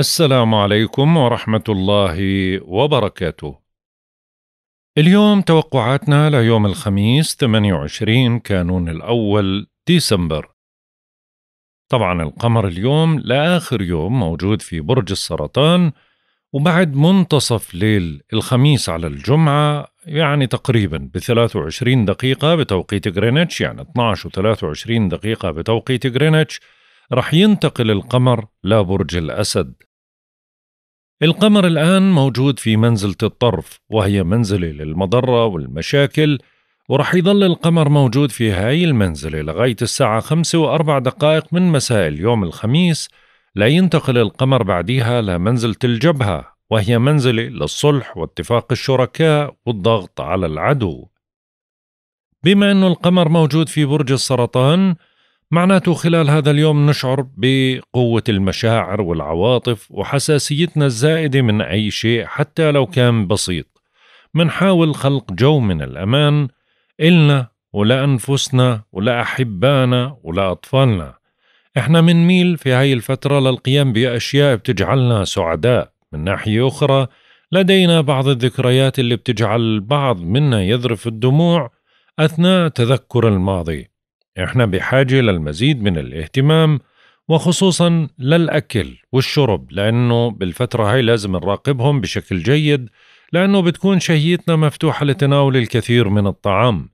السلام عليكم ورحمة الله وبركاته. اليوم توقعاتنا ليوم الخميس 28 كانون الأول ديسمبر. طبعا القمر اليوم لآخر يوم موجود في برج السرطان وبعد منتصف ليل الخميس على الجمعة يعني تقريبا ب 23 دقيقة بتوقيت غرينتش يعني 12 و 23 دقيقة بتوقيت غرينتش رح ينتقل القمر لبرج الأسد القمر الآن موجود في منزلة الطرف وهي منزلة للمضرة والمشاكل ورح يظل القمر موجود في هاي المنزلة لغاية الساعة خمسة وأربع دقائق من مساء اليوم الخميس لا ينتقل القمر بعديها لمنزلة الجبهة وهي منزلة للصلح واتفاق الشركاء والضغط على العدو بما أن القمر موجود في برج السرطان معناته خلال هذا اليوم نشعر بقوة المشاعر والعواطف وحساسيتنا الزائدة من أي شيء حتى لو كان بسيط منحاول خلق جو من الأمان إلنا ولأنفسنا ولأحبائنا ولأطفالنا إحنا منميل في هاي الفترة للقيام بأشياء بتجعلنا سعداء من ناحية أخرى لدينا بعض الذكريات اللي بتجعل البعض منا يذرف الدموع أثناء تذكر الماضي احنا بحاجه للمزيد من الاهتمام وخصوصا للاكل والشرب لانه بالفتره هاي لازم نراقبهم بشكل جيد لانه بتكون شهيتنا مفتوحه لتناول الكثير من الطعام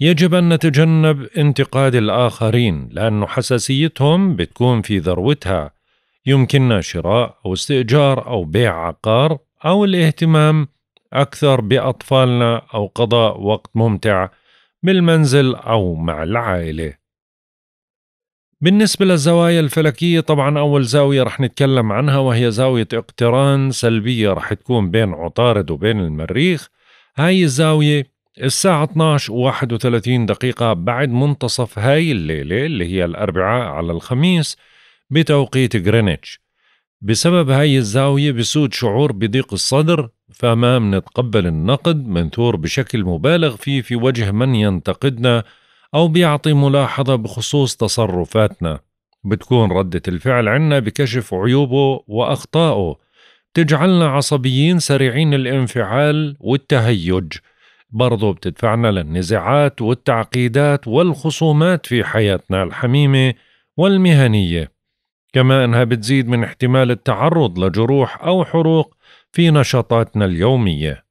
يجب ان نتجنب انتقاد الاخرين لانه حساسيتهم بتكون في ذروتها يمكننا شراء او استئجار او بيع عقار او الاهتمام اكثر باطفالنا او قضاء وقت ممتع بالمنزل أو مع العائلة بالنسبة للزوايا الفلكية طبعا أول زاوية رح نتكلم عنها وهي زاوية اقتران سلبية رح تكون بين عطارد وبين المريخ هاي الزاوية الساعة 12 و 31 دقيقة بعد منتصف هاي الليلة اللي هي الأربعاء على الخميس بتوقيت غرينتش بسبب هاي الزاوية بسود شعور بضيق الصدر فما منتقبل النقد منثور بشكل مبالغ فيه في وجه من ينتقدنا أو بيعطي ملاحظة بخصوص تصرفاتنا بتكون ردة الفعل عنا بكشف عيوبه وأخطائه تجعلنا عصبيين سريعين الانفعال والتهيج برضو بتدفعنا للنزاعات والتعقيدات والخصومات في حياتنا الحميمة والمهنية كما أنها بتزيد من احتمال التعرض لجروح أو حروق في نشاطاتنا اليومية.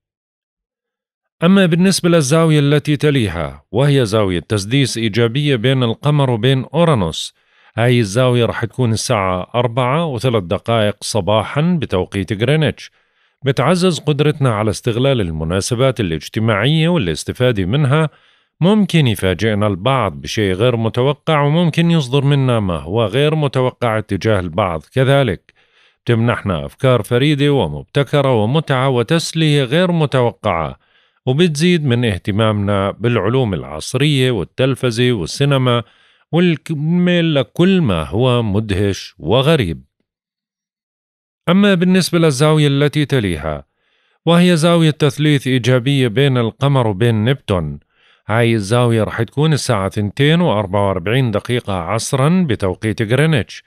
أما بالنسبة للزاوية التي تليها وهي زاوية تسديس إيجابية بين القمر وبين أورانوس هاي الزاوية رح تكون الساعة 4 وثلاث دقائق صباحا بتوقيت غرينتش بتعزز قدرتنا على استغلال المناسبات الاجتماعية والاستفادة منها ممكن يفاجئنا البعض بشيء غير متوقع وممكن يصدر منا ما هو غير متوقع تجاه البعض كذلك تمنحنا أفكار فريدة ومبتكرة ومتعة وتسلية غير متوقعة وبتزيد من اهتمامنا بالعلوم العصرية والتلفزة والسينما والميل لكل ما هو مدهش وغريب أما بالنسبة للزاوية التي تليها وهي زاوية تثليث إيجابية بين القمر وبين نبتون هاي الزاوية رح تكون الساعة 2 دقيقة عصرا بتوقيت غرينتش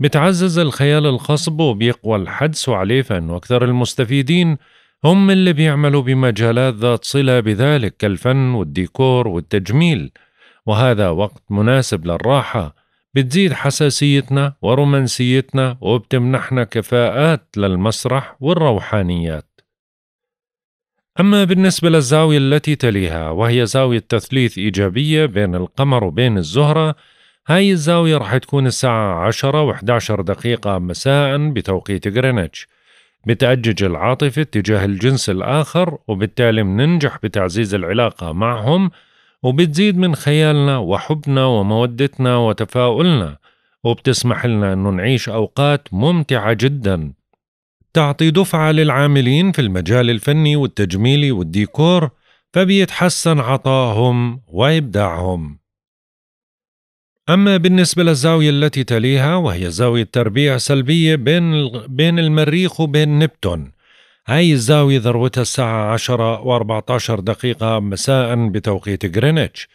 بتعزز الخيال الخصب وبيقوى الحدس عليه فإن أكثر المستفيدين هم اللي بيعملوا بمجالات ذات صلة بذلك كالفن والديكور والتجميل وهذا وقت مناسب للراحة بتزيد حساسيتنا ورومانسيتنا وبتمنحنا كفاءات للمسرح والروحانيات أما بالنسبة للزاوية التي تليها وهي زاوية تثليث إيجابية بين القمر وبين الزهرة هاي الزاوية راح تكون الساعة 10 و 11 دقيقة مساء بتوقيت غرينتش بتأجج العاطفة تجاه الجنس الآخر وبالتالي مننجح بتعزيز العلاقة معهم وبتزيد من خيالنا وحبنا ومودتنا وتفاؤلنا وبتسمح لنا أن نعيش أوقات ممتعة جداً تعطي دفعة للعاملين في المجال الفني والتجميلي والديكور فبيتحسن عطاهم وإبداعهم أما بالنسبة للزاوية التي تليها وهي زاوية تربيع سلبية بين, بين المريخ وبين نبتون هاي الزاوية ذروتها الساعة 10 و14 دقيقة مساء بتوقيت غرينتش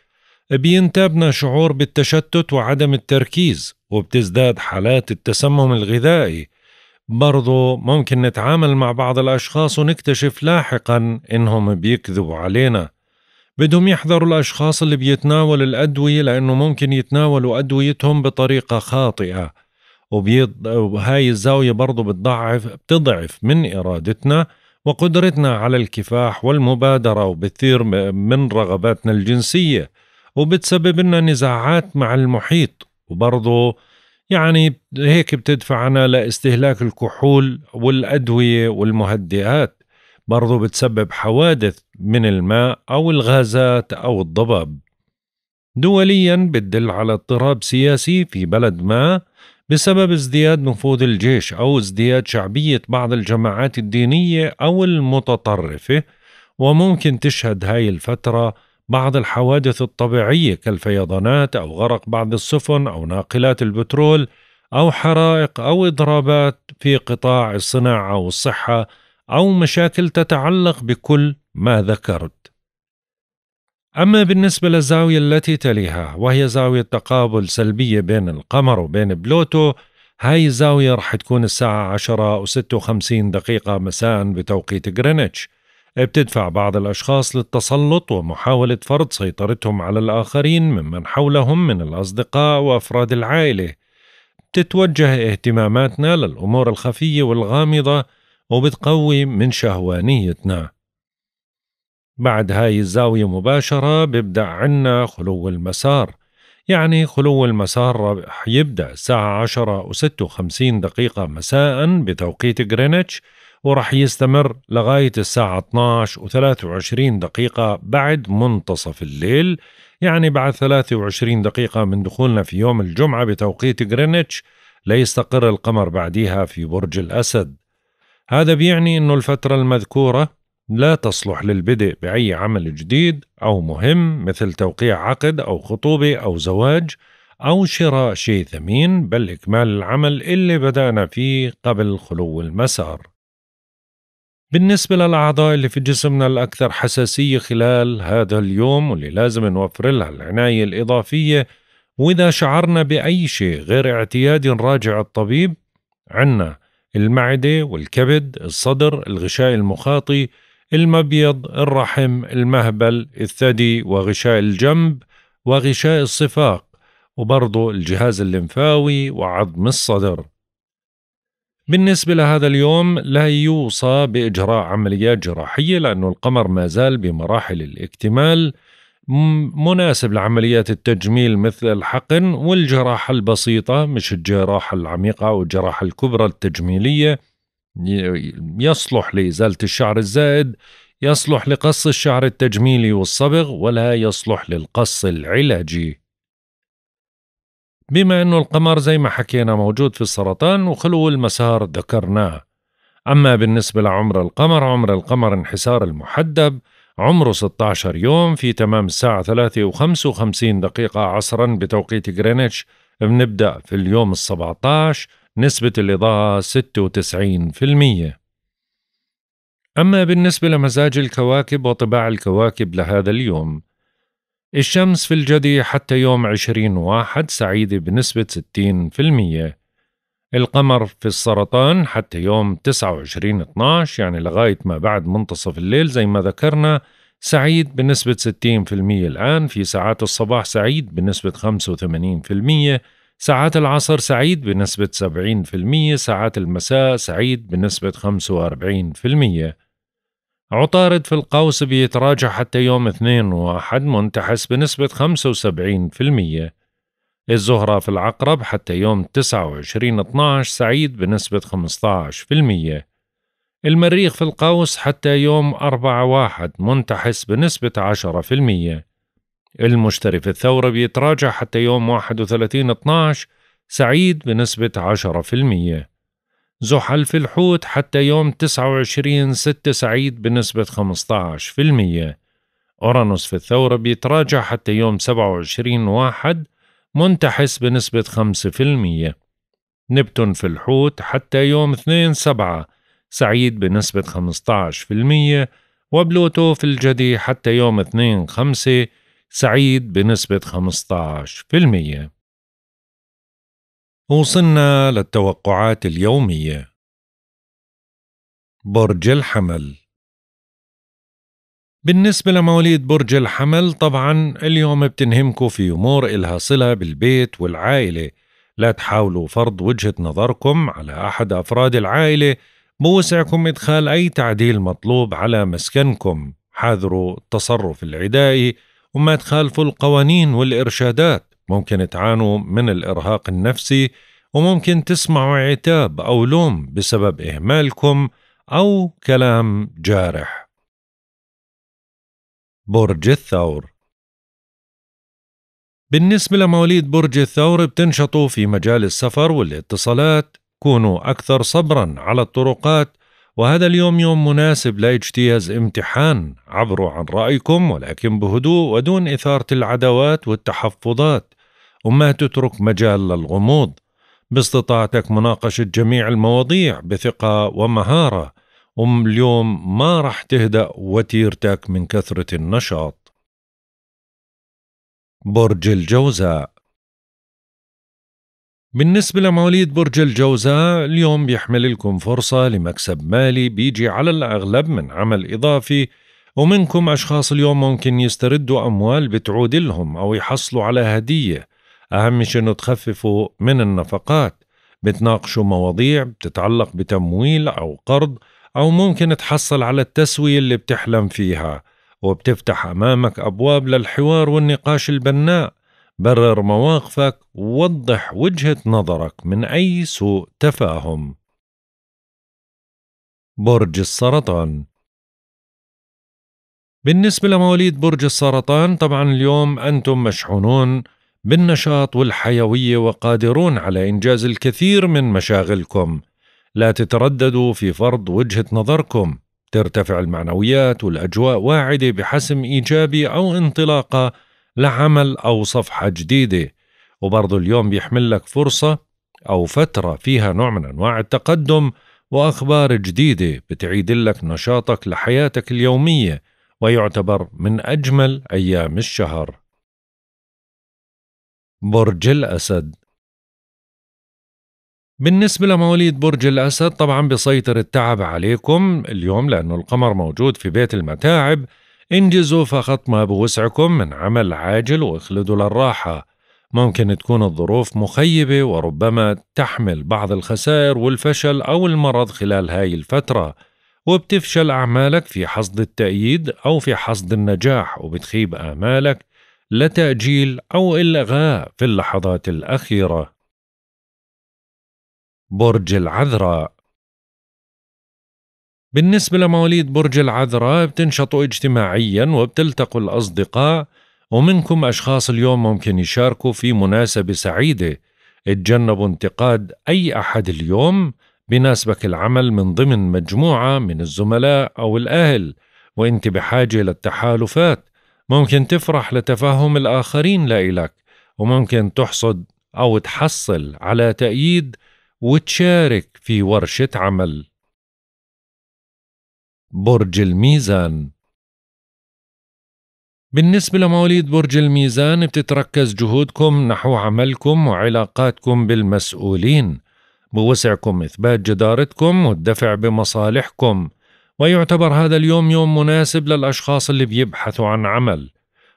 بينتابنا شعور بالتشتت وعدم التركيز وبتزداد حالات التسمم الغذائي برضو ممكن نتعامل مع بعض الأشخاص ونكتشف لاحقا إنهم بيكذبوا علينا بدهم يحذروا الأشخاص اللي بيتناولوا الأدوية لأنه ممكن يتناولوا أدويتهم بطريقة خاطئة وبيض... وهاي الزاوية برضو بتضعف بتضعف من إرادتنا وقدرتنا على الكفاح والمبادرة وبتثير من رغباتنا الجنسية وبتسبب لنا نزاعات مع المحيط وبرضو يعني هيك بتدفعنا لاستهلاك الكحول والأدوية والمهدئات برضو بتسبب حوادث من الماء أو الغازات أو الضباب دوليا بتدل على اضطراب سياسي في بلد ما بسبب ازدياد نفوذ الجيش أو ازدياد شعبية بعض الجماعات الدينية أو المتطرفة وممكن تشهد هاي الفترة بعض الحوادث الطبيعية كالفيضانات أو غرق بعض السفن أو ناقلات البترول أو حرائق أو إضرابات في قطاع الصناعة والصحة أو مشاكل تتعلق بكل ما ذكرت. أما بالنسبة للزاوية التي تليها وهي زاوية تقابل سلبية بين القمر وبين بلوتو هاي الزاوية رح تكون الساعة 10:56 دقيقة مساء بتوقيت غرينتش بتدفع بعض الأشخاص للتسلط ومحاولة فرض سيطرتهم على الآخرين ممن حولهم من الأصدقاء وأفراد العائلة بتتوجه اهتماماتنا للأمور الخفية والغامضة وبتقوي من شهوانيتنا بعد هاي الزاوية مباشرة بيبدأ عنا خلو المسار يعني خلو المسار رح يبدأ الساعة عشرة وستة وخمسين دقيقة مساء بتوقيت غرينتش ورح يستمر لغاية الساعة 12 و23 دقيقة بعد منتصف الليل يعني بعد 23 دقيقة من دخولنا في يوم الجمعة بتوقيت غرينتش ليستقر القمر بعديها في برج الأسد هذا بيعني أنه الفترة المذكورة لا تصلح للبدء بأي عمل جديد أو مهم مثل توقيع عقد أو خطوبة أو زواج أو شراء شيء ثمين بل إكمال العمل اللي بدأنا فيه قبل خلو المسار بالنسبة للأعضاء اللي في جسمنا الأكثر حساسية خلال هذا اليوم واللي لازم نوفر لها العناية الإضافية وإذا شعرنا بأي شيء غير اعتيادي نراجع الطبيب عنا المعدة والكبد الصدر الغشاء المخاطي المبيض الرحم المهبل الثدي وغشاء الجنب وغشاء الصفاق وبرضو الجهاز اللمفاوي وعظم الصدر بالنسبة لهذا اليوم لا يوصى بإجراء عمليات جراحية لأن القمر ما زال بمراحل الاكتمال مناسب لعمليات التجميل مثل الحقن والجراحة البسيطة مش الجراحة العميقة أو الجراحة الكبرى التجميلية يصلح لإزالة الشعر الزائد يصلح لقص الشعر التجميلي والصبغ ولا يصلح للقص العلاجي بما أنه القمر زي ما حكينا موجود في السرطان وخلو المسار ذكرناه أما بالنسبة لعمر القمر عمر القمر انحسار المحدب عمره 16 يوم في تمام الساعة 3 و 55 دقيقة عصرا بتوقيت غرينتش بنبدأ في اليوم 17 نسبة الإضاءة 96% أما بالنسبة لمزاج الكواكب وطباع الكواكب لهذا اليوم الشمس في الجدي حتى يوم عشرين واحد سعيدة بنسبة 60% القمر في السرطان حتى يوم 29 12 يعني لغاية ما بعد منتصف الليل زي ما ذكرنا سعيد بنسبة 60% الآن في ساعات الصباح سعيد بنسبة 85% ساعات العصر سعيد بنسبة 70% ساعات المساء سعيد بنسبة 45% عطارد في القوس بيتراجع حتى يوم اثنين وأحد منتحس بنسبة 75% الزهرة في العقرب حتى يوم 29 12 سعيد بنسبة 15% المريخ في القوس حتى يوم 4 1 منتحس بنسبة 10% المشتري في الثورة بيتراجع حتى يوم 31 12 سعيد بنسبة 10% زحل في الحوت حتى يوم 29 6 سعيد بنسبة 15% أورانوس في الثورة بيتراجع حتى يوم 27 واحد منتحس بنسبة 5% نبتون في الحوت حتى يوم 2 سبعة سعيد بنسبة 15% وبلوتو في الجدي حتى يوم 2 5 سعيد بنسبة 15% وصلنا للتوقعات اليومية برج الحمل بالنسبة لمواليد برج الحمل طبعا اليوم بتنهمكوا في أمور إلها صلة بالبيت والعائلة لا تحاولوا فرض وجهة نظركم على أحد أفراد العائلة بوسعكم إدخال أي تعديل مطلوب على مسكنكم حاذروا التصرف العدائي وما تخالفوا القوانين والإرشادات ممكن تعانوا من الإرهاق النفسي وممكن تسمعوا عتاب أو لوم بسبب إهمالكم أو كلام جارح برج الثور بالنسبة لمواليد برج الثور بتنشطوا في مجال السفر والاتصالات كونوا أكثر صبرا على الطرقات وهذا اليوم يوم مناسب لاجتياز امتحان عبروا عن رأيكم ولكن بهدوء ودون إثارة العداوات والتحفظات وما تترك مجال للغموض باستطاعتك مناقشة جميع المواضيع بثقة ومهارة أم اليوم ما رح تهدأ وتيرتك من كثرة النشاط برج الجوزاء بالنسبة لمواليد برج الجوزاء اليوم بيحمل لكم فرصة لمكسب مالي بيجي على الأغلب من عمل إضافي ومنكم أشخاص اليوم ممكن يستردوا أموال بتعود لهم أو يحصلوا على هدية أهم شيء إنه تخففوا من النفقات بتناقشوا مواضيع بتتعلق بتمويل أو قرض أو ممكن تحصل على التسوية اللي بتحلم فيها وبتفتح أمامك أبواب للحوار والنقاش البناء برر مواقفك ووضح وجهة نظرك من أي سوء تفاهم برج السرطان بالنسبة لمواليد برج السرطان طبعا اليوم أنتم مشحونون بالنشاط والحيويه وقادرون على انجاز الكثير من مشاغلكم لا تترددوا في فرض وجهه نظركم ترتفع المعنويات والاجواء واعده بحسم ايجابي او انطلاقه لعمل او صفحه جديده وبرضو اليوم بيحمل لك فرصه او فتره فيها نوع من انواع التقدم واخبار جديده بتعيد لك نشاطك لحياتك اليوميه ويعتبر من اجمل ايام الشهر برج الأسد بالنسبة لمواليد برج الأسد طبعا بسيطر التعب عليكم اليوم لأنه القمر موجود في بيت المتاعب انجزوا فقط ما بوسعكم من عمل عاجل واخلدوا للراحة ممكن تكون الظروف مخيبة وربما تحمل بعض الخسائر والفشل أو المرض خلال هاي الفترة وبتفشل أعمالك في حصد التأييد أو في حصد النجاح وبتخيب آمالك لتأجيل أو إلغاء في اللحظات الأخيرة. برج العذراء بالنسبة لمواليد برج العذراء بتنشطوا اجتماعيا وبتلتقوا الأصدقاء ومنكم أشخاص اليوم ممكن يشاركوا في مناسبة سعيدة اتجنبوا انتقاد أي أحد اليوم بناسبك العمل من ضمن مجموعة من الزملاء أو الأهل وأنت بحاجة للتحالفات ممكن تفرح لتفهم الآخرين لإلك وممكن تحصد أو تحصل على تأييد وتشارك في ورشة عمل برج الميزان بالنسبة لمواليد برج الميزان بتتركز جهودكم نحو عملكم وعلاقاتكم بالمسؤولين بوسعكم إثبات جدارتكم والدفع بمصالحكم ويعتبر هذا اليوم يوم مناسب للأشخاص اللي بيبحثوا عن عمل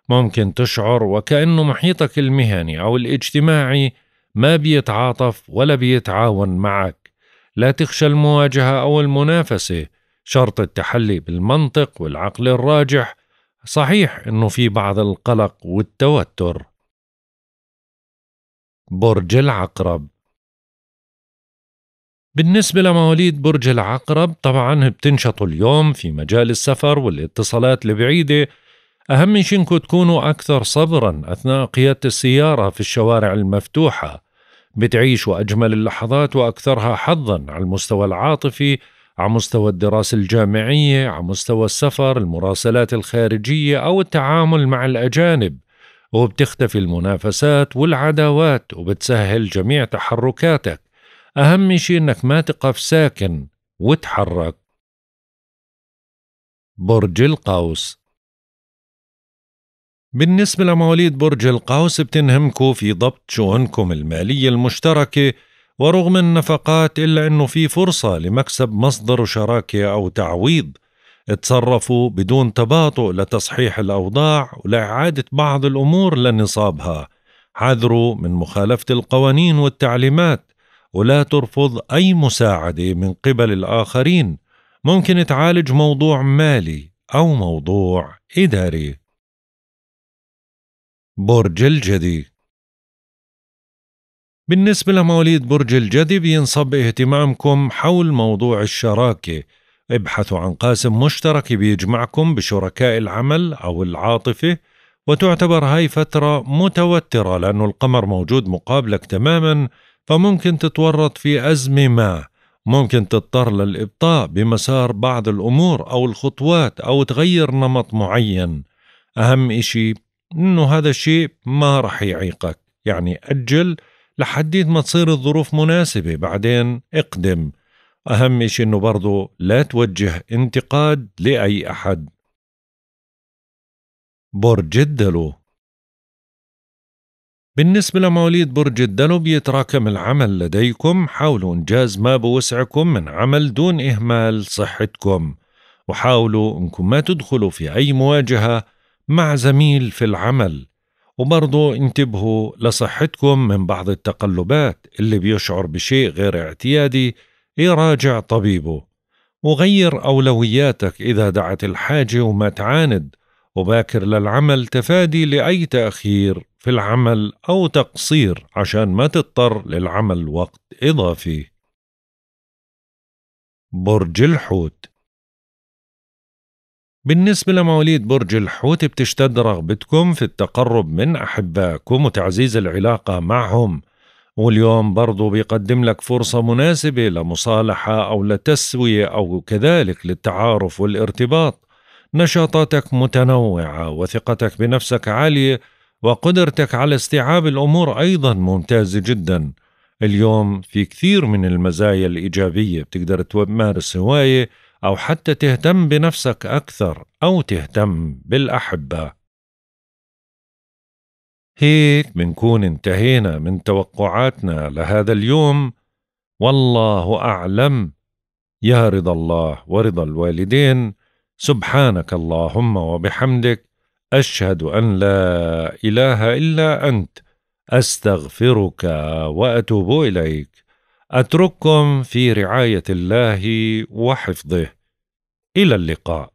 ممكن تشعر وكأنه محيطك المهني أو الاجتماعي ما بيتعاطف ولا بيتعاون معك لا تخشى المواجهة أو المنافسة شرط التحلي بالمنطق والعقل الراجح صحيح أنه في بعض القلق والتوتر برج العقرب بالنسبة لمواليد برج العقرب طبعا بتنشطوا اليوم في مجال السفر والاتصالات البعيدة أهم شيء إنكم تكونوا أكثر صبرا أثناء قيادة السيارة في الشوارع المفتوحة بتعيشوا أجمل اللحظات وأكثرها حظا على المستوى العاطفي على مستوى الدراسة الجامعية على مستوى السفر المراسلات الخارجية أو التعامل مع الأجانب وبتختفي المنافسات والعداوات وبتسهل جميع تحركاتك أهم شيء إنك ما تقف ساكن وتحرك برج القوس بالنسبة لمواليد برج القوس بتنهمكوا في ضبط شؤونكم المالية المشتركة ورغم النفقات إلا أنه في فرصة لمكسب مصدر شراكة أو تعويض اتصرفوا بدون تباطؤ لتصحيح الأوضاع ولإعادة بعض الأمور لنصابها حذروا من مخالفة القوانين والتعليمات ولا ترفض أي مساعدة من قبل الآخرين ممكن تعالج موضوع مالي أو موضوع إداري برج الجدي بالنسبة لمواليد برج الجدي بينصب اهتمامكم حول موضوع الشراكة ابحثوا عن قاسم مشترك بيجمعكم بشركاء العمل أو العاطفة وتعتبر هاي فترة متوترة لأنه القمر موجود مقابلك تماماً فممكن تتورط في أزمة ما ممكن تضطر للإبطاء بمسار بعض الأمور أو الخطوات أو تغير نمط معين أهم إشي إنه هذا الشيء ما رح يعيقك يعني أجل لحديت ما تصير الظروف مناسبة بعدين اقدم أهم إشي إنه برضو لا توجه انتقاد لأي أحد برج الدلو بالنسبة لمواليد برج الدلو بيتراكم العمل لديكم حاولوا إنجاز ما بوسعكم من عمل دون إهمال صحتكم وحاولوا أنكم ما تدخلوا في أي مواجهة مع زميل في العمل وبرضو انتبهوا لصحتكم من بعض التقلبات اللي بيشعر بشيء غير اعتيادي يراجع طبيبه وغير أولوياتك إذا دعت الحاجة وما تعاند وباكر للعمل تفادي لأي تأخير في العمل أو تقصير عشان ما تضطر للعمل وقت إضافي برج الحوت بالنسبة لمواليد برج الحوت بتشتد رغبتكم في التقرب من أحبائكم وتعزيز العلاقة معهم واليوم برضو بيقدم لك فرصة مناسبة لمصالحة أو لتسوية أو كذلك للتعارف والارتباط نشاطاتك متنوعة وثقتك بنفسك عالية وقدرتك على استيعاب الأمور أيضا ممتازة جدا اليوم في كثير من المزايا الإيجابية بتقدر تمارس هواية أو حتى تهتم بنفسك أكثر أو تهتم بالأحبة هيك بنكون انتهينا من توقعاتنا لهذا اليوم والله أعلم يا رضا الله ورضا الوالدين سبحانك اللهم وبحمدك اشهد ان لا اله الا انت استغفرك واتوب اليك اترككم في رعايه الله وحفظه الى اللقاء